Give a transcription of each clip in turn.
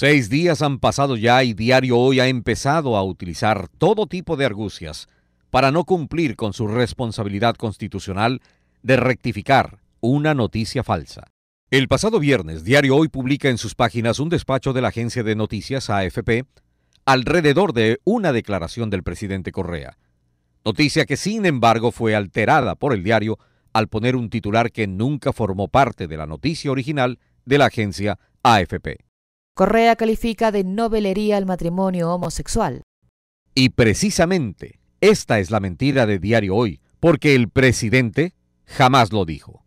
Seis días han pasado ya y Diario Hoy ha empezado a utilizar todo tipo de argucias para no cumplir con su responsabilidad constitucional de rectificar una noticia falsa. El pasado viernes, Diario Hoy publica en sus páginas un despacho de la agencia de noticias AFP alrededor de una declaración del presidente Correa. Noticia que sin embargo fue alterada por el diario al poner un titular que nunca formó parte de la noticia original de la agencia AFP. Correa califica de novelería al matrimonio homosexual. Y precisamente, esta es la mentira de Diario Hoy, porque el presidente jamás lo dijo.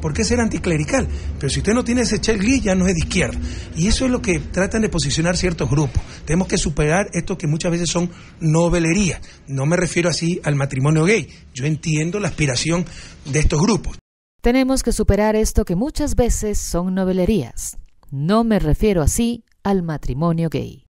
¿Por qué ser anticlerical? Pero si usted no tiene ese checklist, ya no es de izquierda. Y eso es lo que tratan de posicionar ciertos grupos. Tenemos que superar esto que muchas veces son novelerías. No me refiero así al matrimonio gay. Yo entiendo la aspiración de estos grupos. Tenemos que superar esto que muchas veces son novelerías. No me refiero así al matrimonio gay.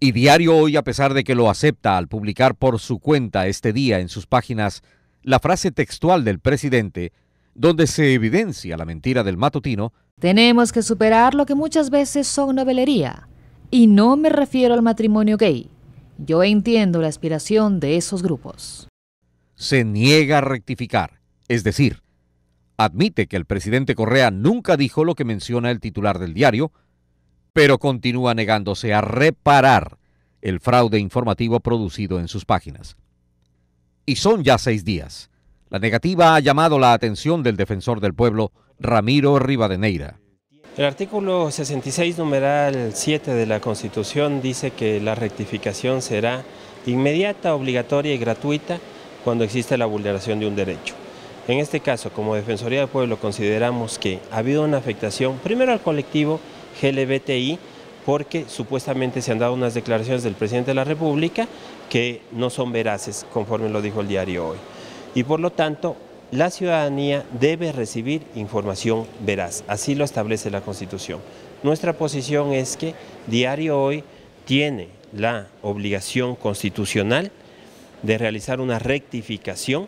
Y Diario Hoy, a pesar de que lo acepta al publicar por su cuenta este día en sus páginas la frase textual del presidente, donde se evidencia la mentira del matutino, tenemos que superar lo que muchas veces son novelería. Y no me refiero al matrimonio gay. Yo entiendo la aspiración de esos grupos. Se niega a rectificar, es decir, admite que el presidente Correa nunca dijo lo que menciona el titular del diario, pero continúa negándose a reparar el fraude informativo producido en sus páginas. Y son ya seis días. La negativa ha llamado la atención del defensor del pueblo, Ramiro Rivadeneira. El artículo 66, numeral 7 de la Constitución, dice que la rectificación será inmediata, obligatoria y gratuita cuando existe la vulneración de un derecho. En este caso, como Defensoría del Pueblo, consideramos que ha habido una afectación, primero al colectivo GLBTI, porque supuestamente se han dado unas declaraciones del presidente de la República que no son veraces, conforme lo dijo el diario hoy. Y por lo tanto, la ciudadanía debe recibir información veraz, así lo establece la Constitución. Nuestra posición es que Diario Hoy tiene la obligación constitucional de realizar una rectificación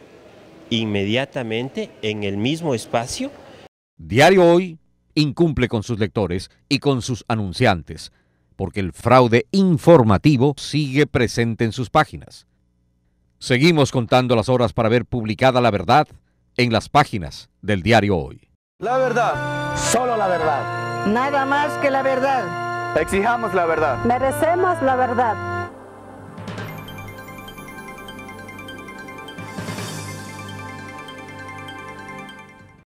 inmediatamente en el mismo espacio. Diario Hoy incumple con sus lectores y con sus anunciantes, porque el fraude informativo sigue presente en sus páginas. Seguimos contando las horas para ver publicada la verdad en las páginas del diario Hoy. La verdad, solo la verdad. Nada más que la verdad. Exijamos la verdad. Merecemos la verdad.